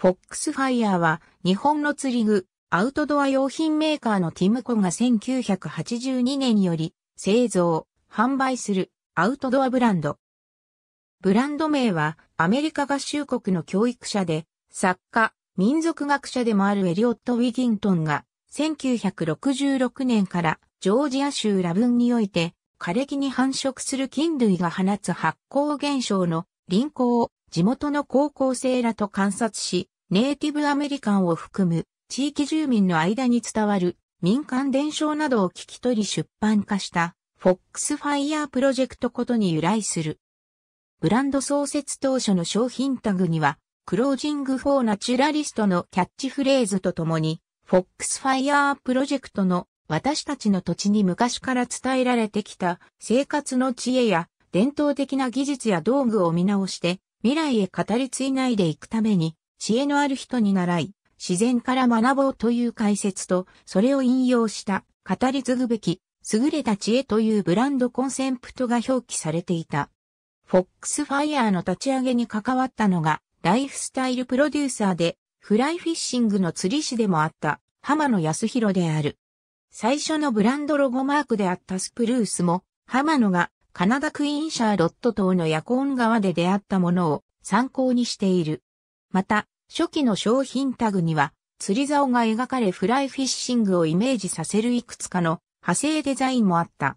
フォックスファイヤーは日本の釣り具、アウトドア用品メーカーのティムコが1982年より製造、販売するアウトドアブランド。ブランド名はアメリカ合衆国の教育者で作家、民族学者でもあるエリオット・ウィギントンが1966年からジョージア州ラブンにおいて枯れ木に繁殖する菌類が放つ発光現象の輪行を地元の高校生らと観察し、ネイティブアメリカンを含む地域住民の間に伝わる民間伝承などを聞き取り出版化した FOX ファイヤープロジェクトことに由来する。ブランド創設当初の商品タグには、クロージングフォーナチュラリストのキャッチフレーズとともに、FOX ファイヤープロジェクトの私たちの土地に昔から伝えられてきた生活の知恵や伝統的な技術や道具を見直して未来へ語り継いないでいくために、知恵のある人に習い、自然から学ぼうという解説と、それを引用した、語り継ぐべき、優れた知恵というブランドコンセンプトが表記されていた。フォックスファイヤーの立ち上げに関わったのが、ライフスタイルプロデューサーで、フライフィッシングの釣り師でもあった、浜野康弘である。最初のブランドロゴマークであったスプルースも、浜野がカナダクイーンシャーロット島のヤコン川で出会ったものを参考にしている。また、初期の商品タグには、釣り竿が描かれフライフィッシングをイメージさせるいくつかの派生デザインもあった。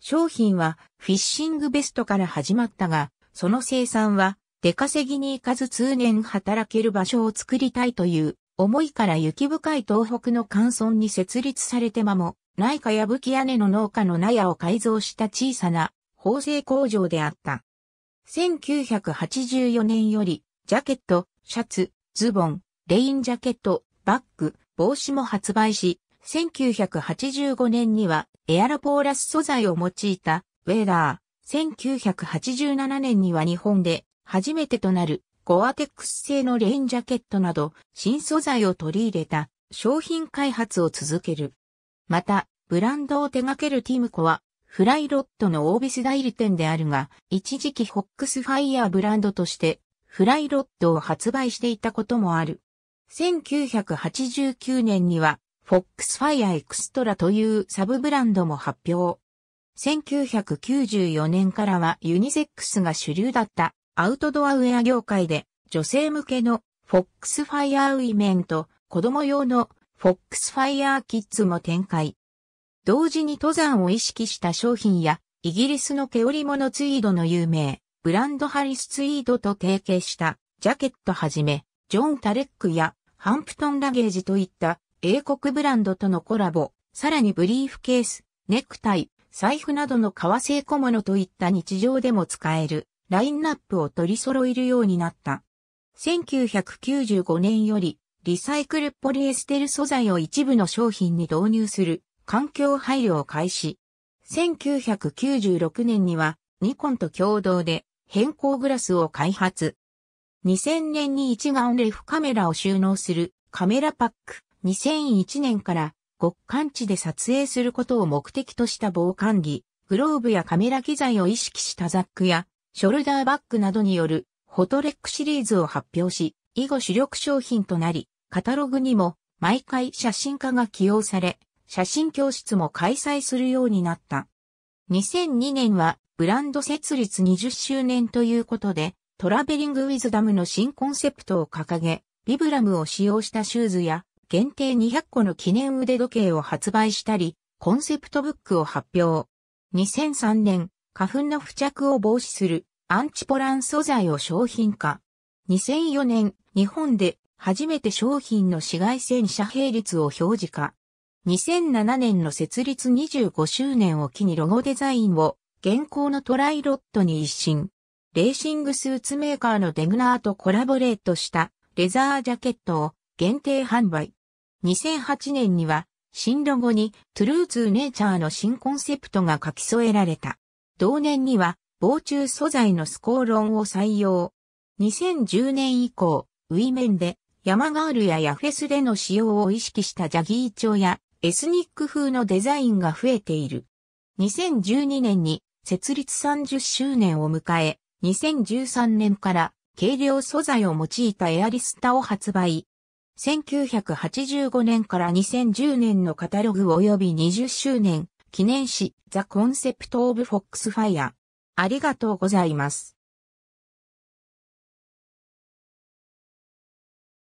商品はフィッシングベストから始まったが、その生産は出稼ぎに行かず通年働ける場所を作りたいという思いから雪深い東北の乾村に設立されて間も内科や武器屋根の農家の納屋を改造した小さな縫製工場であった。1984年より、ジャケット、シャツ、ズボン、レインジャケット、バッグ、帽子も発売し、1985年にはエアロポーラス素材を用いたウェーダー。1987年には日本で初めてとなるゴアテックス製のレインジャケットなど新素材を取り入れた商品開発を続ける。また、ブランドを手掛けるティムコは、フライロットのオービス代理店であるが、一時期ホックスファイヤーブランドとして、フライロットを発売していたこともある。1989年には、フォックスファイアエクストラというサブブランドも発表。1994年からはユニセックスが主流だったアウトドアウェア業界で女性向けのフォックスファイアーウィメンと子供用のフォックスファイヤーキッズも展開。同時に登山を意識した商品や、イギリスの毛織物ツイードの有名、ブランドハリスツイードと提携した、ジャケットはじめ、ジョン・タレックや、ハンプトンラゲージといった、英国ブランドとのコラボ、さらにブリーフケース、ネクタイ、財布などの革製小物といった日常でも使える、ラインナップを取り揃えるようになった。1995年より、リサイクルポリエステル素材を一部の商品に導入する環境配慮を開始。1996年にはニコンと共同で変更グラスを開発。2000年に一眼レフカメラを収納するカメラパック。2001年から極寒地で撮影することを目的とした防寒着、グローブやカメラ機材を意識したザックやショルダーバッグなどによるフォトレックシリーズを発表し、以後主力商品となり、カタログにも毎回写真家が起用され、写真教室も開催するようになった。2002年はブランド設立20周年ということで、トラベリングウィズダムの新コンセプトを掲げ、ビブラムを使用したシューズや限定200個の記念腕時計を発売したり、コンセプトブックを発表。2003年、花粉の付着を防止するアンチポラン素材を商品化。2004年、日本で初めて商品の紫外線遮蔽率を表示化。2007年の設立25周年を機にロゴデザインを現行のトライロットに一新。レーシングスーツメーカーのデグナーとコラボレートしたレザージャケットを限定販売。2008年には新ロゴにトゥルーツーネイチャーの新コンセプトが書き添えられた。同年には防虫素材のスコーロンを採用。2010年以降、ウィメンで、山ガールやヤフェスでの使用を意識したジャギー調やエスニック風のデザインが増えている。2012年に設立30周年を迎え、2013年から軽量素材を用いたエアリスタを発売。1985年から2010年のカタログ及び20周年記念誌ザ・コンセプト・オブ・フォックスファイア。ありがとうございます。